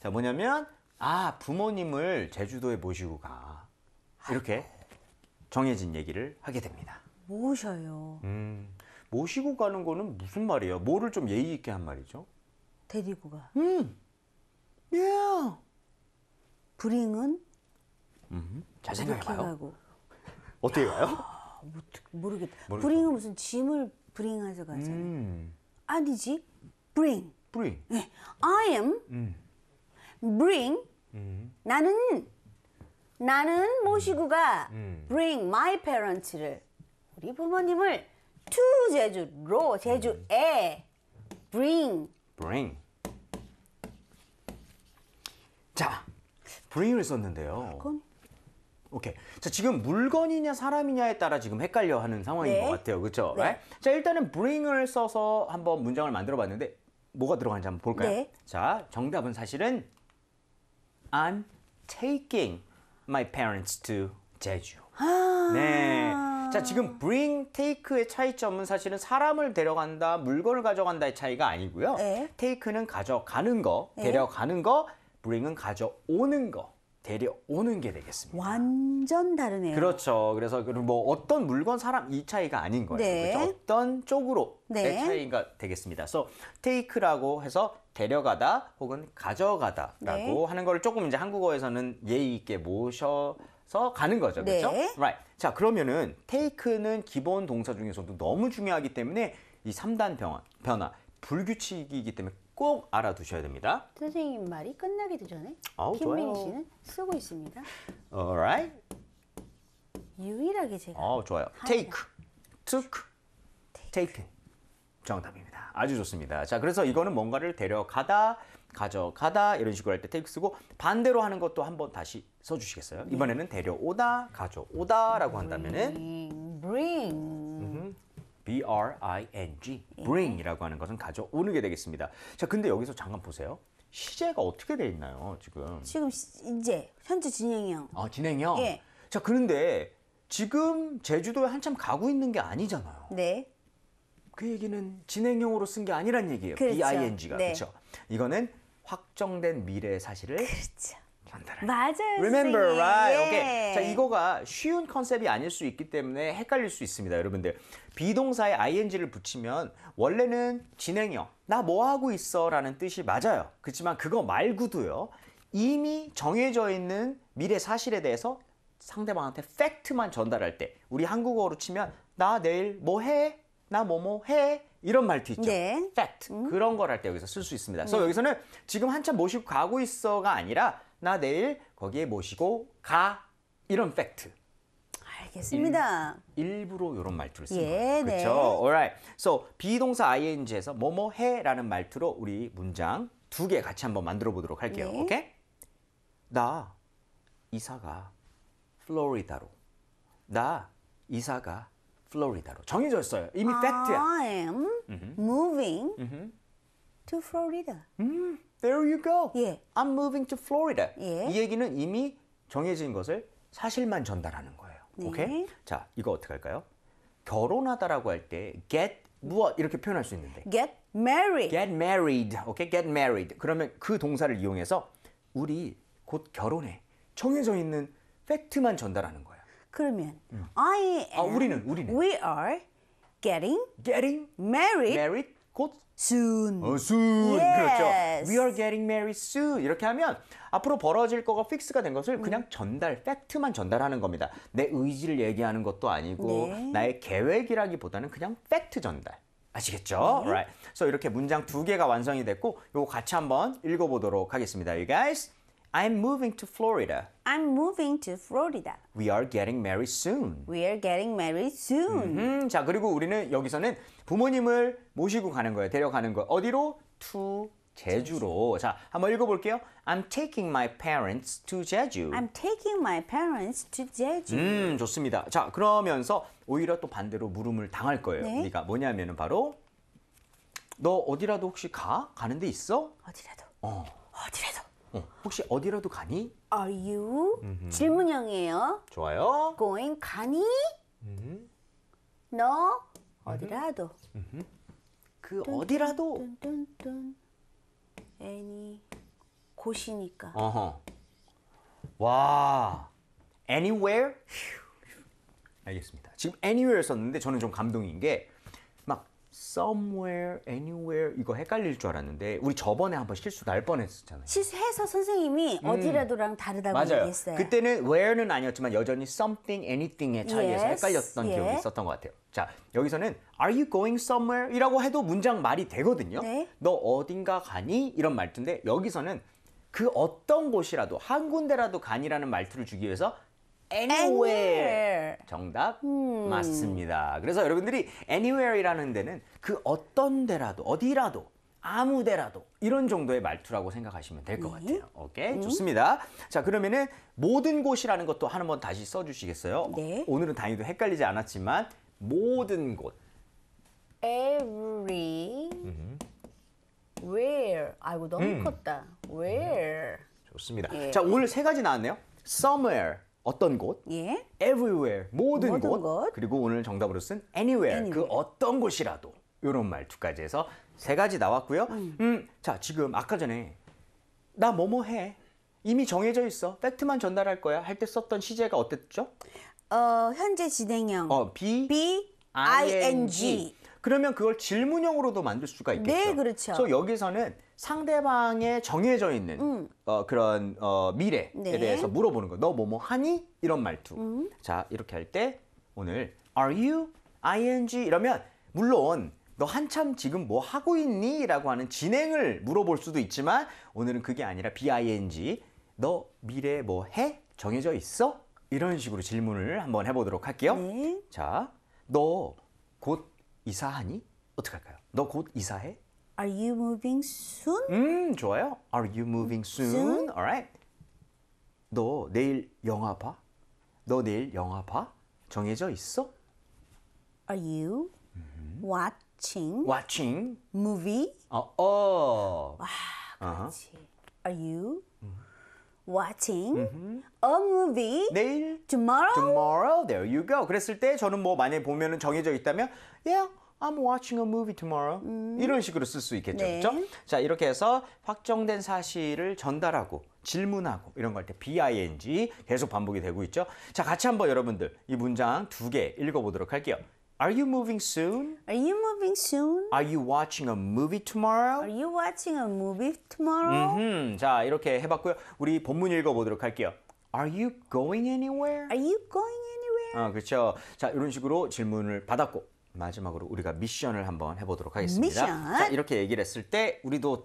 자 뭐냐면 아 부모님을 제주도에 모시고 가 이렇게 정해진 얘기를 하게 됩니다. 모셔요. 음, 모시고 가는 거는 무슨 말이에요? 뭐를 좀 예의 있게 한 말이죠? 데리고 가. 음, 예. Yeah. 브링은 음, 잘 생각해봐요. 어떻게 가요? 모르겠다. 모르겠다. 브링은 무슨 짐을 브링해서 가잖아요. 음. 아니지, 브링. Bring. 네. 예, I am. 음. Bring. 음. 나는 나는 음. 모시고 가. 음. Bring my parents를 우리 부모님을 to 제주로 음. 제주에 bring. Bring. 자, bring을 썼는데요. 그건... 오케이. 자, 지금 물건이냐 사람이냐에 따라 지금 헷갈려 하는 상황인 네. 것 같아요. 그렇죠? 네. 자, 일단은 bring을 써서 한번 문장을 만들어 봤는데 뭐가 들어가는지 한번 볼까요? 네. 자, 정답은 사실은 I'm taking my parents to 제주. 아 네. 자, 지금 bring, take의 차이점은 사실은 사람을 데려간다, 물건을 가져간다의 차이가 아니고요. 에? 네. take는 가져가는 거, 네. 데려가는 거, bring은 가져오는 거. 데려오는 게 되겠습니다. 완전 다르네요. 그렇죠. 그래서 뭐 어떤 물건, 사람 이 차이가 아닌 거예요. 네. 그렇죠? 어떤 쪽으로의 네. 차이가 되겠습니다. 그래서 테이크라고 해서 데려가다 혹은 가져가다라고 네. 하는 걸 조금 이제 한국어에서는 예의 있게 모셔 서 가는 거죠. 네. 그렇죠? 네. Right. 자, 그러면은 테이크는 기본 동사 중에서도 너무 중요하기 때문에 이 3단 변화, 변화 불규칙이기 때문에 꼭 알아두셔야 됩니다. 선생님 말이 끝나기도 전에 김민희 씨는 쓰고 있습니다. Alright. 유일하게 제가 어, 좋아요. 하지 Take, took, taken. 정답입니다. 아주 좋습니다. 자, 그래서 이거는 뭔가를 데려가다, 가져가다 이런 식으로 할 때 take 쓰고 반대로 하는 것도 한번 다시 써주시겠어요? 네. 이번에는 데려오다, 가져오다라고 한다면은 bring, bring. B-R-I-N-G, 예. bring이라고 하는 것은 가져오는 게 되겠습니다. 자, 근데 여기서 잠깐 보세요. 시제가 어떻게 돼 있나요, 지금? 지금 이제 현재 진행형. 아, 진행형? 예. 자, 그런데 지금 제주도에 한참 가고 있는 게 아니잖아요. 네. 그 얘기는 진행형으로 쓴 게 아니란 얘기예요. 그렇죠. B-I-N-G가. 네. 그렇죠. 이거는 확정된 미래의 사실을 그렇죠. 만들어 맞아요. Remember, 선생님. right? 예. 오케이. 자, 이거가 쉬운 컨셉이 아닐 수 있기 때문에 헷갈릴 수 있습니다, 여러분들. 비동사에 ing를 붙이면 원래는 진행형, 나 뭐 하고 있어 라는 뜻이 맞아요. 그렇지만 그거 말고도요. 이미 정해져 있는 미래 사실에 대해서 상대방한테 팩트만 전달할 때 우리 한국어로 치면 나 내일 뭐 해? 나 뭐 뭐 해? 이런 말투 있죠. 네. fact 음. 그런 걸 할 때 여기서 쓸 수 있습니다. 그래서 네. 여기서는 지금 한참 모시고 가고 있어가 아니라 나 내일 거기에 모시고 가 이런 fact. 알겠습니다. 일, 부러 이런 말투를 쓰는 예, 거예요. 그렇죠? 네. Alright. So 비동사 ing에서 뭐뭐 해라는 말투로 우리 문장 두 개 같이 한번 만들어 보도록 할게요. 네. 오케이? 나 이사가 플로리다로. 나 이사가 플로리다로 정해져 있어요. 이미 팩트야. I am moving to Florida. 음, there you go. 예. I'm moving to Florida. 예. 이 얘기는 이미 정해진 것을 사실만 전달하는 거예요. 네. 오케이? 자, 이거 어떻게 할까요? 결혼하다라고 할 때 get 무엇 이렇게 표현할 수 있는데 Get married. get married. 오케이? get married. 그러면 그 동사를 이용해서 우리 곧 결혼해. 정해져 있는 팩트만 전달하는 거예요. 그러면 음. I 아, am 아, 우리는 우리는 we are getting getting married married 곧 soon. 어, soon. 그렇죠. Yes. 그렇죠. We are getting married soon. 이렇게 하면 앞으로 벌어질 거가 픽스가 된 것을 그냥 음. 전달, 팩트만 전달하는 겁니다. 내 의지를 얘기하는 것도 아니고 네. 나의 계획이라기보다는 그냥 팩트 전달. 아시겠죠? 네. Right. 그래서 so 이렇게 문장 두 개가 완성이 됐고 이거 같이 한번 읽어 보도록 하겠습니다. You guys I'm moving to Florida. I'm moving to Florida. We are getting married soon. We are getting married soon. 음, 자, 그리고 우리는 여기서는 부모님을 모시고 가는 거예요. 데려가는 거. 어디로? To 제주로. 자, 한번 읽어볼게요. I'm taking my parents to Jeju. I'm taking my parents to Jeju. 음, 좋습니다. 자, 그러면서 오히려 또 반대로 물음을 당할 거예요. 네. 그러니까 뭐냐면은 바로 너 어디라도 혹시 가? 가는 데 있어? 어디라도. 어. 어디라도. 어. 혹시 어디라도 가니? Are you? 질문형이에요. 좋아요. Going 가니? 음. 너 음. 어디라도 그 어디라도 뚠뚠뚠 any 곳이니까 어허. 와 anywhere? 알겠습니다. 지금 anywhere 썼는데 저는 좀 감동인 게 somewhere, anywhere 이거 헷갈릴 줄 알았는데 우리 저번에 한번 실수 날 뻔했었잖아요. 실수해서 선생님이 음. 어디라도랑 다르다고 맞아요. 얘기했어요. 그때는 where는 아니었지만 여전히 something, anything의 차이에서 Yes, 헷갈렸던 예. 기억이 있었던 것 같아요. 자, 여기서는 are you going somewhere? 이라고 해도 문장 말이 되거든요. 네. 너 어딘가 가니? 이런 말투인데 여기서는 그 어떤 곳이라도 한 군데라도 간이라는 말투를 주기 위해서 anywhere. 정답 음. 맞습니다. 그래서 여러분들이 anywhere이라는 데는 그 어떤 데라도 어디라도 아무 데라도 이런 정도의 말투라고 생각하시면 될 것 같아요. 음. 오케이 음. 좋습니다. 자 그러면은 모든 곳이라는 것도 한 번 다시 써주시겠어요? 네. 오늘은 다행히도 헷갈리지 않았지만 모든 곳. every where 아이고 너무 음. 컸다 where 좋습니다. 예. 자 오늘 세 가지 나왔네요. somewhere, 어떤 곳, 예. everywhere 모든, 모든 곳, 곳, 그리고 오늘 정답으로 쓴 anywhere, anywhere. 그 어떤 곳이라도 이런 말 두 가지에서 세 가지 나왔고요. 음. 음, 자 지금 아까 전에 나 뭐뭐 해 이미 정해져 있어 팩트만 전달할 거야 할 때 썼던 시제가 어땠죠? 어 현재 진행형. 어 be, be ing. ing. 그러면 그걸 질문형으로도 만들 수가 있겠죠. 네, 그렇죠. 그래서 여기서는 상대방의 정해져 있는 음. 어, 그런 어, 미래에 네. 대해서 물어보는 거. 너 뭐뭐 뭐 하니? 이런 말투. 음. 자 이렇게 할 때 오늘 are you ing 이러면 물론 너 한참 지금 뭐 하고 있니? 라고 하는 진행을 물어볼 수도 있지만 오늘은 그게 아니라 bing 너 미래 뭐 해? 정해져 있어? 이런 식으로 질문을 한번 해보도록 할게요. 네. 자, 너 곧 이사하니? 어떡 할까요? 너 곧 이사해? Are you moving soon? 음, 좋아요. Are you moving soon? soon? Alright. 너 내일 영화 봐? 너 내일 영화 봐? 정해져 있어? Are you watching Watching. movie? 어, 어. 와, 그렇지. Are you watching a movie 내일 tomorrow? tomorrow. There you go. 그랬을 때 저는 뭐 만약에 보면은 정해져 있다면 yeah, I'm watching a movie tomorrow. 음. 이런 식으로 쓸 수 있겠죠. 네. 그렇죠? 자, 이렇게 해서 확정된 사실을 전달하고 질문하고 이런 거 할 때 BING 계속 반복이 되고 있죠. 자, 같이 한번 여러분들 이 문장 두 개 읽어 보도록 할게요. Are you moving soon? Are you moving soon? Are you watching a movie tomorrow? Are you watching a movie tomorrow? 음흠, 자, 이렇게 해 봤고요. 우리 본문 읽어 보도록 할게요. Are you going anywhere? Are you going anywhere? 아, 그렇죠. 자, 이런 식으로 질문을 받았고 마지막으로 우리가 미션을 한번 해보도록 하겠습니다. 미션. 자, 이렇게 얘기를 했을 때 우리도